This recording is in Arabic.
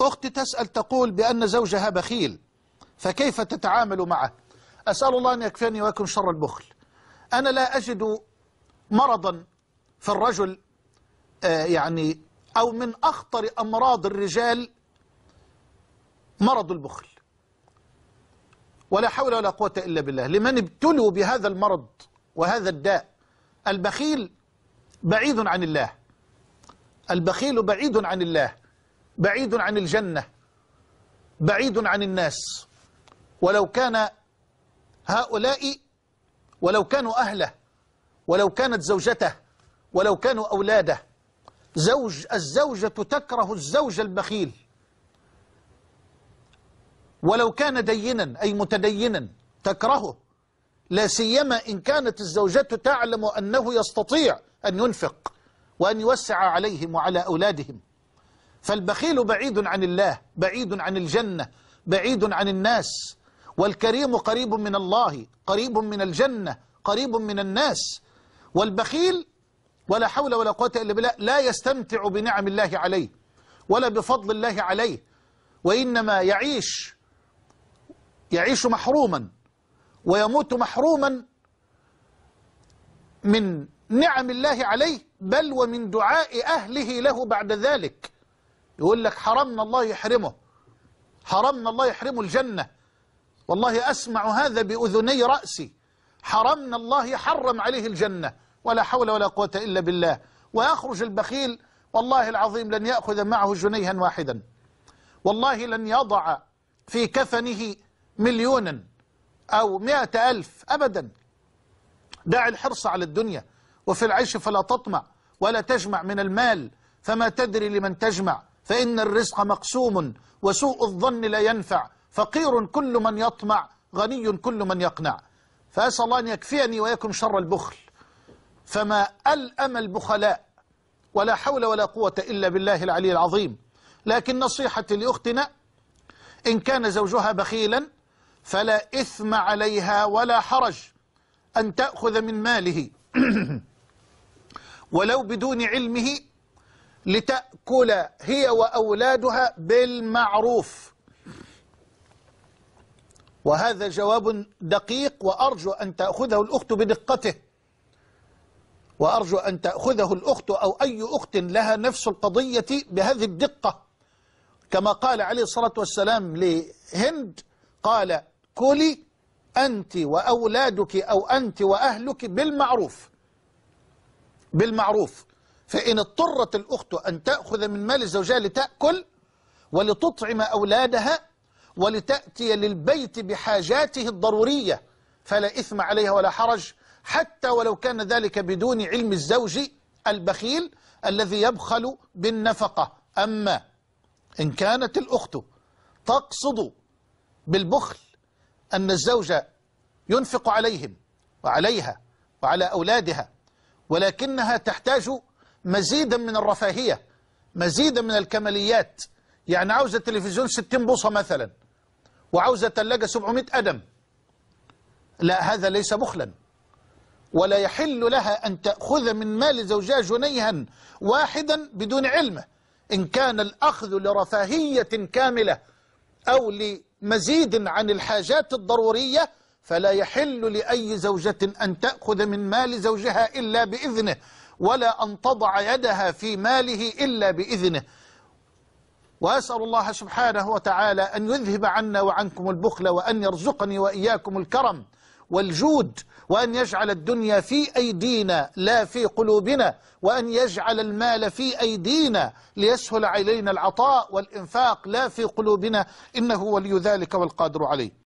أختي تسأل تقول بأن زوجها بخيل فكيف تتعامل معه أسأل الله أن يكفيني ويكم شر البخل أنا لا أجد مرضا في الرجل آه، يعني أو من أخطر أمراض الرجال مرض البخل ولا حول ولا قوة إلا بالله لمن ابتلوا بهذا المرض وهذا الداء البخيل بعيد عن الله البخيل بعيد عن الله بعيد عن الجنة بعيد عن الناس ولو كان هؤلاء ولو كانوا أهله ولو كانت زوجته ولو كانوا أولاده زوج الزوجة تكره الزوج البخيل ولو كان دينا أي متدينا تكرهه لا سيما إن كانت الزوجة تعلم أنه يستطيع أن ينفق وأن يوسع عليهم وعلى أولادهم فالبخيل بعيد عن الله بعيد عن الجنة بعيد عن الناس والكريم قريب من الله قريب من الجنة قريب من الناس والبخيل ولا حول ولا قوة إلا بالله لا يستمتع بنعم الله عليه ولا بفضل الله عليه وإنما يعيش يعيش محروما ويموت محروما من نعم الله عليه بل ومن دعاء أهله له بعد ذلك يقول لك حرمنا الله يحرمه حرمنا الله يحرمه الجنة والله أسمع هذا بأذني رأسي حرمنا الله يحرم عليه الجنة ولا حول ولا قوة إلا بالله ويخرج البخيل والله العظيم لن يأخذ معه جنيها واحدا والله لن يضع في كفنه مليونا أو مئة ألف أبدا دع الحرص على الدنيا وفي العيش فلا تطمع ولا تجمع من المال فما تدري لمن تجمع فإن الرزق مقسوم وسوء الظن لا ينفع فقير كل من يطمع غني كل من يقنع فأسأل الله أن يكفيني ويكن شر البخل فما ألأم البخلاء ولا حول ولا قوة إلا بالله العلي العظيم لكن نصيحتي لأختنا إن كان زوجها بخيلا فلا إثم عليها ولا حرج أن تأخذ من ماله ولو بدون علمه لتأكل هي وأولادها بالمعروف وهذا جواب دقيق وأرجو أن تأخذه الأخت بدقته وأرجو أن تأخذه الأخت أو أي أخت لها نفس القضية بهذه الدقة كما قال عليه الصلاة والسلام لهند قال كلي أنت وأولادك أو أنت وأهلك بالمعروف بالمعروف فإن اضطرت الأخت أن تأخذ من مال زوجها لتأكل ولتطعم أولادها ولتأتي للبيت بحاجاته الضرورية فلا إثم عليها ولا حرج حتى ولو كان ذلك بدون علم الزوج البخيل الذي يبخل بالنفقة أما إن كانت الأخت تقصد بالبخل أن الزوج ينفق عليهم وعليها وعلى أولادها ولكنها تحتاج مزيدا من الرفاهية مزيدا من الكماليات يعني عاوزة تلفزيون 60 بوصة مثلا وعاوزة تلاجة 700 أدم لا هذا ليس بخلا ولا يحل لها أن تأخذ من مال زوجها جنيها واحدا بدون علمه إن كان الأخذ لرفاهية كاملة أو لمزيد عن الحاجات الضرورية فلا يحل لأي زوجة أن تأخذ من مال زوجها إلا بإذنه ولا أن تضع يدها في ماله إلا بإذنه وأسأل الله سبحانه وتعالى أن يذهب عنا وعنكم البخل وأن يرزقني وإياكم الكرم والجود وأن يجعل الدنيا في أيدينا لا في قلوبنا وأن يجعل المال في أيدينا ليسهل علينا العطاء والإنفاق لا في قلوبنا إنه ولي ذلك والقادر عليه